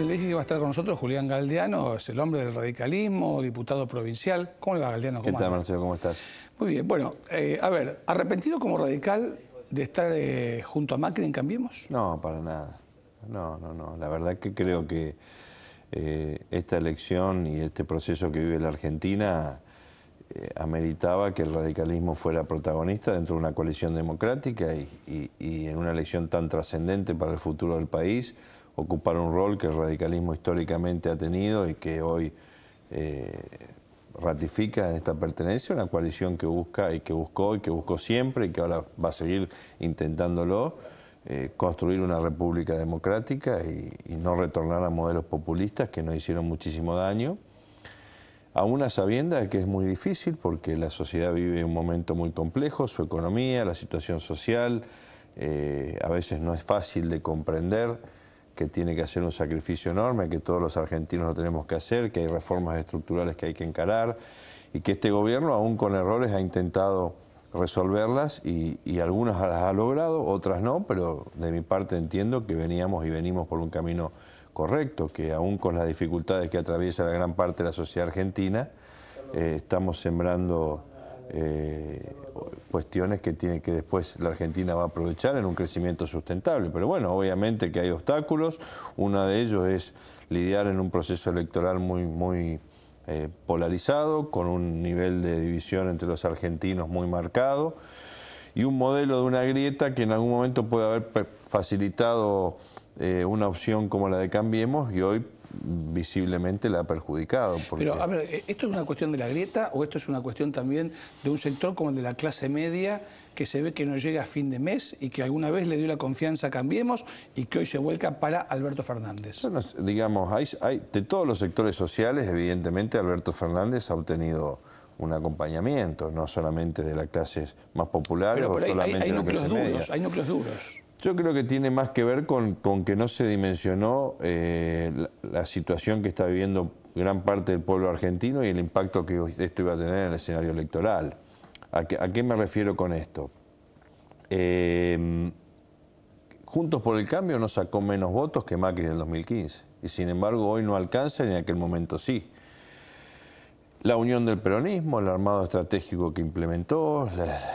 le dije que va a estar con nosotros Julián Galdeano es el hombre del radicalismo, diputado provincial. ¿Cómo le va, Galdiano? ¿Cómo ¿Qué tal, Marcelo? ¿Cómo estás? Muy bien. Bueno, eh, a ver, ¿arrepentido como radical de estar eh, junto a Macri en Cambiemos? No, para nada. No, no, no. La verdad que creo que eh, esta elección y este proceso que vive la Argentina ameritaba que el radicalismo fuera protagonista dentro de una coalición democrática y en una elección tan trascendente para el futuro del país ocupar un rol que el radicalismo históricamente ha tenido y que hoy eh, ratifica en esta pertenencia, una coalición que busca y que buscó y que buscó siempre y que ahora va a seguir intentándolo, eh, construir una república democrática y, no retornar a modelos populistas que nos hicieron muchísimo daño, a una sabienda de que es muy difícil porque la sociedad vive un momento muy complejo, su economía, la situación social, eh, a veces no es fácil de comprender que tiene que hacer un sacrificio enorme, que todos los argentinos lo tenemos que hacer, que hay reformas estructurales que hay que encarar y que este gobierno, aún con errores, ha intentado resolverlas y, algunas las ha logrado, otras no, pero de mi parte entiendo que veníamos y venimos por un camino correcto, que aún con las dificultades que atraviesa la gran parte de la sociedad argentina, eh, estamos sembrando eh, cuestiones que tiene que después la Argentina va a aprovechar en un crecimiento sustentable. Pero bueno, obviamente que hay obstáculos. Uno de ellos es lidiar en un proceso electoral muy, muy eh, polarizado, con un nivel de división entre los argentinos muy marcado y un modelo de una grieta que en algún momento puede haber facilitado eh, una opción como la de Cambiemos y hoy visiblemente la ha perjudicado. Pero, a ver, ¿e-, ¿esto es una cuestión de la grieta o esto es una cuestión también de un sector como el de la clase media que se ve que no llega a fin de mes y que alguna vez le dio la confianza Cambiemos y que hoy se vuelca para Alberto Fernández? Bueno, digamos, hay, de todos los sectores sociales, evidentemente, Alberto Fernández ha obtenido un acompañamiento, no solamente de las clases más populares o solamente hay, núcleos duros, Hay núcleos duros. Yo creo que tiene más que ver con, que no se dimensionó eh, la, situación que está viviendo gran parte del pueblo argentino y el impacto que esto iba a tener en el escenario electoral. ¿A, qué me refiero con esto? Em, Juntos por el Cambio no sacó menos votos que Macri en el 2015 y sin embargo hoy no alcanza y en aquel momento sí la unión del peronismo, el armado estratégico que implementó,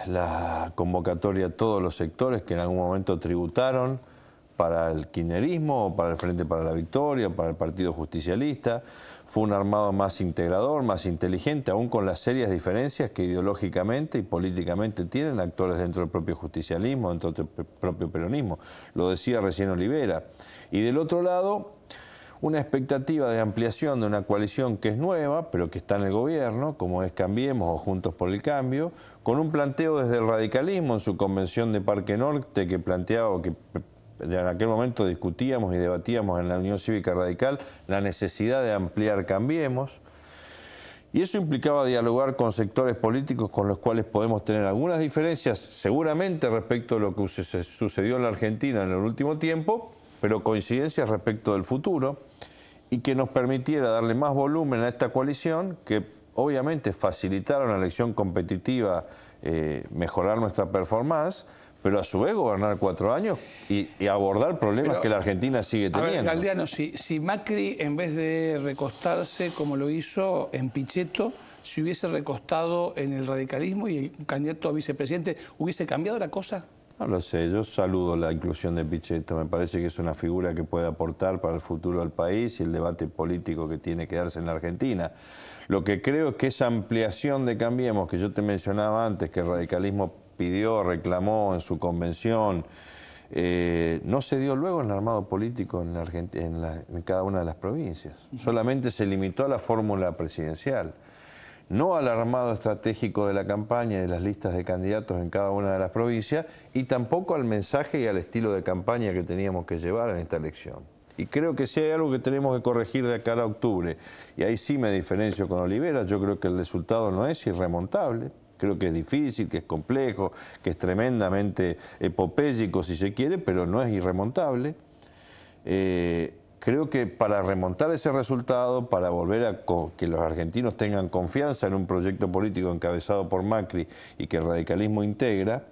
la, convocatoria a todos los sectores que en algún momento tributaron para el kirchnerismo, para el Frente para la Victoria, para el Partido Justicialista. Fue un armado más integrador, más inteligente, aún con las serias diferencias que ideológicamente y políticamente tienen actores dentro del propio justicialismo, dentro del propio peronismo. Lo decía recién Olivera. Y del otro lado, una expectativa de ampliación de una coalición que es nueva, pero que está en el gobierno, como es Cambiemos o Juntos por el Cambio, con un planteo desde el radicalismo en su convención de Parque Norte que planteaba que eh, en aquel momento discutíamos y debatíamos en la Unión Cívica Radical la necesidad de ampliar Cambiemos. Y eso implicaba dialogar con sectores políticos con los cuales podemos tener algunas diferencias, seguramente respecto a lo que sucedió en la Argentina en el último tiempo, pero coincidencias respecto del futuro y que nos permitiera darle más volumen a esta coalición que obviamente facilitara una elección competitiva, eh, mejorar nuestra performance, pero a su vez gobernar cuatro años y, abordar problemas que la Argentina sigue teniendo. A si, si, Macri en vez de recostarse como lo hizo en Pichetto, se hubiese recostado en el radicalismo y el candidato a vicepresidente, ¿hubiese cambiado la cosa? No lo sé, yo saludo la inclusión de Pichetto, me parece que es una figura que puede aportar para el futuro del país y el debate político que tiene que darse en la Argentina. Lo que creo es que esa ampliación de Cambiemos, que yo te mencionaba antes, que el radicalismo pidió, reclamó en su convención, eh, no se dio luego en el armado político en, cada una de las provincias. Solamente se limitó a la fórmula presidencial no al armado estratégico de la campaña y de las listas de candidatos en cada una de las provincias, y tampoco al mensaje y al estilo de campaña que teníamos que llevar en esta elección. Y creo que si hay algo que tenemos que corregir de acá a octubre, y ahí sí me diferencio con Olivera, yo creo que el resultado no es irremontable, creo que es difícil, que es complejo, que es tremendamente epopélico eh, si se quiere, pero no es irremontable. Eh, Creo que para remontar ese resultado, para volver a que los argentinos tengan confianza en un proyecto político encabezado por Macri y que el radicalismo integra,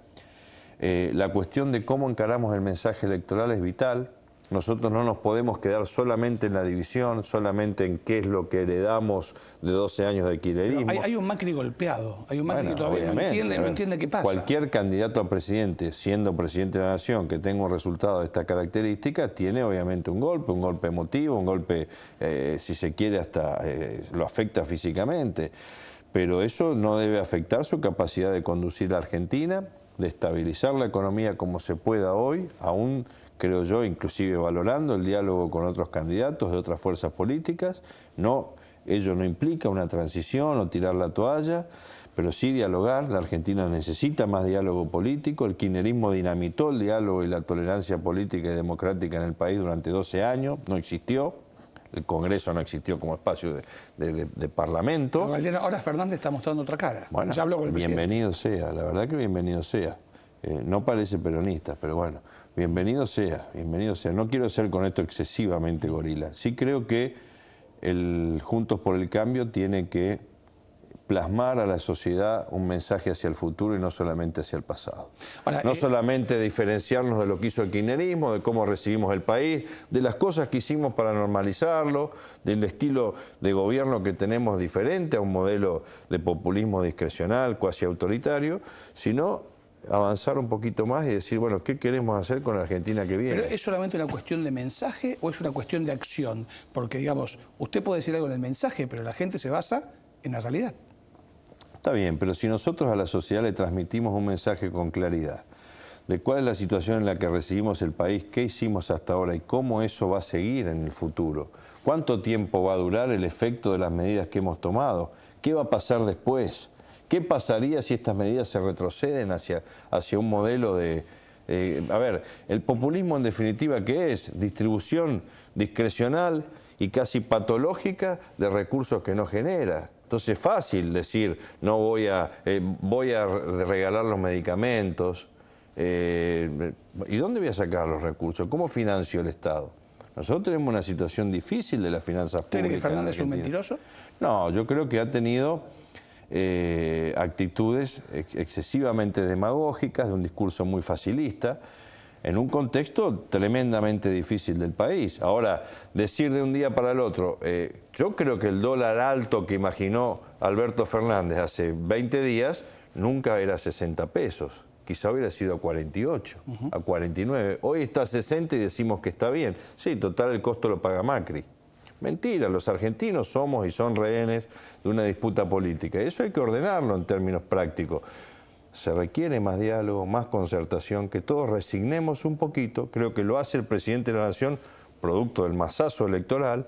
eh, la cuestión de cómo encaramos el mensaje electoral es vital. Nosotros no nos podemos quedar solamente en la división, solamente en qué es lo que heredamos de 12 años de kirchnerismo. Hay, un Macri golpeado, hay un Macri que todavía no entiende, no entiende qué pasa. Cualquier candidato a presidente, siendo presidente de la nación, que tenga un resultado de esta característica, tiene obviamente un golpe, un golpe emotivo, un golpe, eh, si se quiere, hasta eh, lo afecta físicamente. Pero eso no debe afectar su capacidad de conducir la Argentina, de estabilizar la economía como se pueda hoy, aún creo yo, inclusive valorando el diálogo con otros candidatos de otras fuerzas políticas. No, ello no implica una transición o tirar la toalla, pero sí dialogar. La Argentina necesita más diálogo político. El kirchnerismo dinamitó el diálogo y la tolerancia política y democrática en el país durante 12 años, no existió. El Congreso no existió como espacio de, Parlamento. ahora Fernández está mostrando otra cara. Bueno, ya habló con el Bienvenido sea, la verdad que bienvenido sea. Eh, no parece peronista, pero bueno. Bienvenido sea, bienvenido sea. No quiero ser con esto excesivamente gorila. Sí creo que el Juntos por el Cambio tiene que plasmar a la sociedad un mensaje hacia el futuro y no solamente hacia el pasado. no eh, solamente diferenciarnos de lo que hizo el kirchnerismo, de cómo recibimos el país, de las cosas que hicimos para normalizarlo, del estilo de gobierno que tenemos diferente a un modelo de populismo discrecional, cuasi autoritario, sino avanzar un poquito más y decir, bueno, ¿qué queremos hacer con la Argentina que viene? ¿Pero es solamente una cuestión de mensaje o es una cuestión de acción? Porque, digamos, usted puede decir algo en el mensaje, pero la gente se basa en la realidad. Está bien, pero si nosotros a la sociedad le transmitimos un mensaje con claridad de cuál es la situación en la que recibimos el país, qué hicimos hasta ahora y cómo eso va a seguir en el futuro, cuánto tiempo va a durar el efecto de las medidas que hemos tomado, qué va a pasar después, ¿Qué pasaría si estas medidas se retroceden hacia, hacia un modelo de... Eh, a ver, el populismo en definitiva, ¿qué es? Distribución discrecional y casi patológica de recursos que no genera. Entonces es fácil decir, no voy a, eh, voy a regalar los medicamentos. Eh, ¿Y dónde voy a sacar los recursos? ¿Cómo financio el Estado? Nosotros tenemos una situación difícil de las finanzas públicas. ¿Cree que Fernández es un mentiroso? No, yo creo que ha tenido eh, actitudes excesivamente demagógicas, de un discurso muy facilista, en un contexto tremendamente difícil del país. Ahora, decir de un día para el otro, eh, yo creo que el dólar alto que imaginó Alberto Fernández hace 20 días nunca era 60 pesos, quizá hubiera sido a 48, a 49. Hoy está a 60 y decimos que está bien. Sí, total el costo lo paga Macri. Mentira, los argentinos somos y son rehenes de una disputa política. Eso hay que ordenarlo en términos prácticos. Se requiere más diálogo, más concertación, que todos resignemos un poquito. Creo que lo hace el presidente de la Nación, producto del masazo electoral.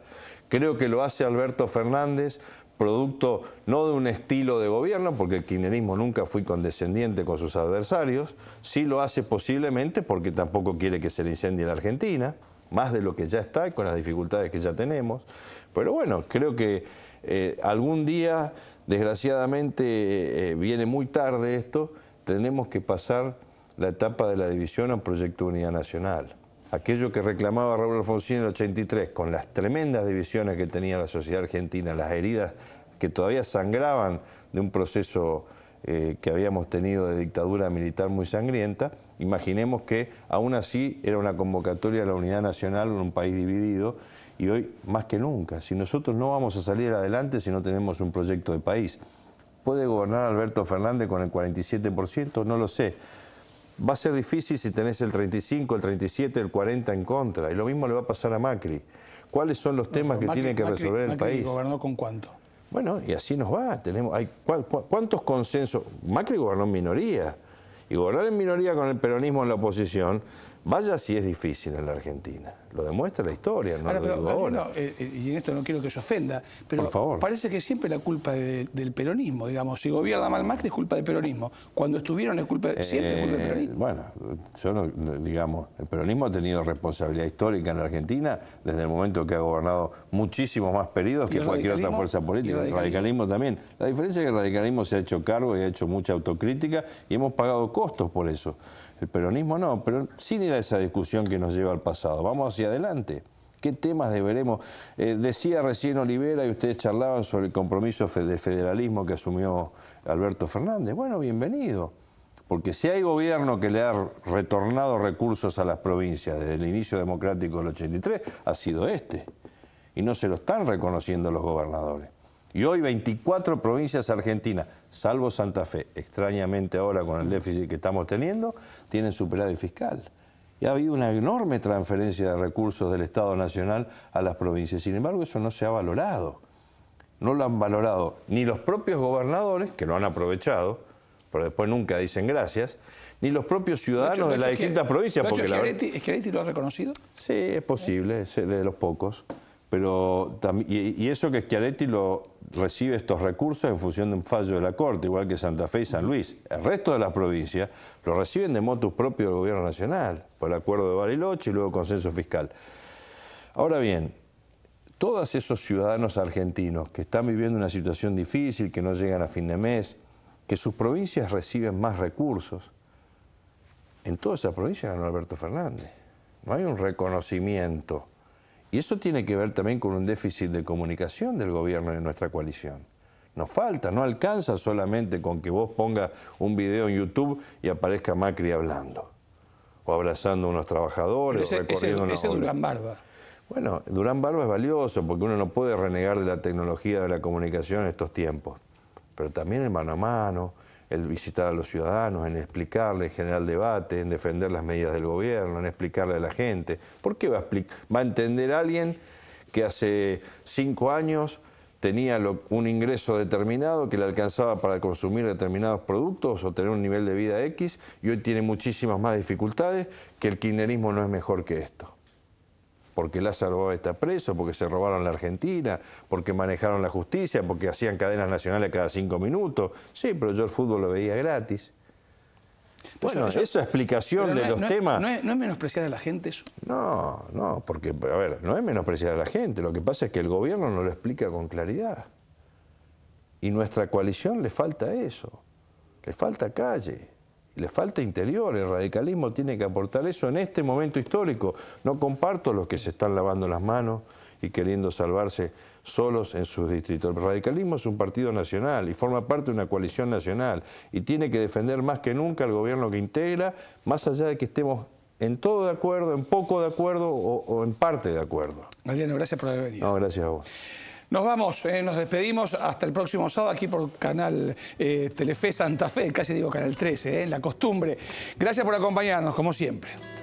Creo que lo hace Alberto Fernández, producto no de un estilo de gobierno, porque el kirchnerismo nunca fue condescendiente con sus adversarios, sí lo hace posiblemente porque tampoco quiere que se le incendie la Argentina más de lo que ya está, y con las dificultades que ya tenemos. Pero bueno, creo que eh, algún día, desgraciadamente, eh, eh, viene muy tarde esto, tenemos que pasar la etapa de la división a un proyecto de unidad nacional. Aquello que reclamaba Raúl Alfonsín en el 83, con las tremendas divisiones que tenía la sociedad argentina, las heridas que todavía sangraban de un proceso que habíamos tenido de dictadura militar muy sangrienta, Imaginemos que aún así era una convocatoria a la unidad nacional en un país dividido y hoy más que nunca, si nosotros no vamos a salir adelante si no tenemos un proyecto de país. ¿Puede gobernar Alberto Fernández con el 47%? No lo sé. Va a ser difícil si tenés el 35, el 37, el 40 en contra. Y lo mismo le va a pasar a Macri. ¿Cuáles son los temas que tiene que resolver el el Macri gobernó con cuánto? Bueno, y así nos va. Tenemos, hay, ¿Cuántos consensos? Macri gobernó en minoría y gobernar en minoría con el peronismo en la oposición, Vaya si es difícil en la Argentina. Lo demuestra la historia, no lo ah, ahora. Eh, eh, y en esto no quiero que se ofenda, pero parece que siempre la culpa del peronismo, digamos. Si gobierna mal Macri es culpa del peronismo. Cuando estuvieron es culpa, siempre culpa del eh, peronismo. bueno, yo no, digamos, el peronismo ha tenido responsabilidad histórica en la Argentina desde el momento que ha gobernado muchísimos más periodos que cualquier otra fuerza política. radicalismo? el radicalismo también. La diferencia es que el radicalismo se ha hecho cargo y ha hecho mucha autocrítica y hemos pagado costos por eso. El peronismo no, pero sin ir a esa discusión que nos lleva al pasado. Vamos hacia adelante. ¿Qué temas deberemos? Eh, decía recién Olivera y ustedes charlaban sobre el compromiso de federalismo que asumió Alberto Fernández. Bueno, bienvenido. Porque si hay gobierno que le ha retornado recursos a las provincias desde el inicio democrático del 83, ha sido este. Y no se lo están reconociendo los gobernadores. Y hoy 24 provincias argentinas, salvo Santa Fe, extrañamente ahora con el déficit que estamos teniendo, tienen superávit fiscal. Y ha habido una enorme transferencia de recursos del Estado Nacional a las provincias. Sin embargo, eso no se ha valorado. No lo han valorado ni los propios gobernadores, que lo han aprovechado, pero después nunca dicen gracias, ni los propios ciudadanos de las distintas provincias. ¿Es que lo ha reconocido? Sí, es posible, es de los pocos. Pero, y eso que Schiaretti lo, recibe estos recursos en función de un fallo de la Corte, igual que Santa Fe y San Luis. El resto de las provincias lo reciben de motus propio del Gobierno Nacional, por el acuerdo de Bariloche y luego consenso fiscal. Ahora bien, todos esos ciudadanos argentinos que están viviendo una situación difícil, que no llegan a fin de mes, que sus provincias reciben más recursos, en toda esa provincia ganó Alberto Fernández. No hay un reconocimiento y eso tiene que ver también con un déficit de comunicación del gobierno de nuestra coalición. Nos falta, no alcanza solamente con que vos pongas un video en YouTube y aparezca Macri hablando, o abrazando a unos trabajadores, o recorriendo ese Durán Barba. Bueno, Durán Barba es valioso porque uno no puede renegar de la tecnología de la comunicación en estos tiempos, pero también el mano a mano, el visitar a los ciudadanos, en explicarle, en generar debate, en defender las medidas del gobierno, en explicarle a la gente. ¿Por qué va a, va a entender alguien que hace cinco años tenía un ingreso determinado que le alcanzaba para consumir determinados productos o tener un nivel de vida X y hoy tiene muchísimas más dificultades que el kirchnerismo no es mejor que esto? porque Lázaro está preso, porque se robaron la Argentina, porque manejaron la justicia, porque hacían cadenas nacionales cada cinco minutos. Sí, pero yo el fútbol lo veía gratis. bueno, esa explicación de los temas... No es, no es, menospreciar a la gente eso? No, no, porque, a ver, no es menospreciar a la gente. Lo que pasa es que el gobierno no lo explica con claridad. Y nuestra coalición le falta eso. Le falta calle le falta interior, el radicalismo tiene que aportar eso en este momento histórico. No comparto los que se están lavando las manos y queriendo salvarse solos en sus distritos. El radicalismo es un partido nacional y forma parte de una coalición nacional y tiene que defender más que nunca al gobierno que integra, más allá de que estemos en todo de acuerdo, en poco de acuerdo o, o en parte de acuerdo. Mariano, gracias por haber venido. No, gracias a vos. Nos vamos, eh, nos despedimos hasta el próximo sábado aquí por Canal eh, Telefe Santa Fe, casi digo Canal 13, eh, la costumbre. Gracias por acompañarnos, como siempre.